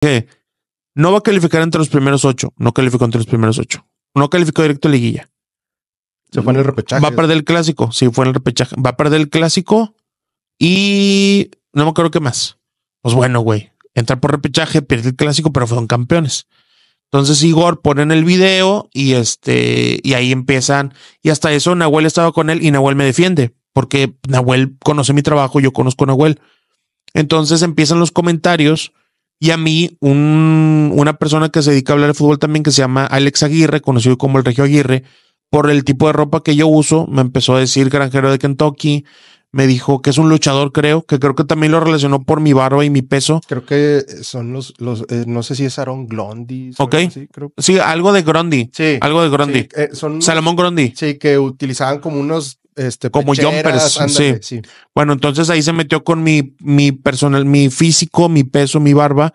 que no va a calificar entre los primeros ocho. No calificó entre los primeros ocho. No calificó directo a liguilla. Se fue en el repechaje. Va a perder el clásico. Si fue en el repechaje. Va a perder el clásico y no me acuerdo qué más. Pues bueno, güey. Entrar por repechaje, pierde el clásico, pero fueron campeones. Entonces Igor pone en el video y este, y ahí empiezan. Y hasta eso Nahuel estaba con él y Nahuel me defiende, porque Nahuel conoce mi trabajo, yo conozco a Nahuel. Entonces empiezan los comentarios y a mí, un, una persona que se dedica a hablar de fútbol también, que se llama Alex Aguirre, conocido como el Regio Aguirre, por el tipo de ropa que yo uso, me empezó a decir granjero de Kentucky, me dijo que es un luchador, creo, que creo que también lo relacionó por mi barba y mi peso. Creo que son los, los eh, no sé si es Aaron Grundy. Ok. Sí, algo de Grondy, Sí. Algo de Grondy, eh, son Salomón Grondy. Sí, que utilizaban como unos este, como Jumpers, Bueno, entonces ahí se metió con mi, mi personal, mi físico, mi peso, mi barba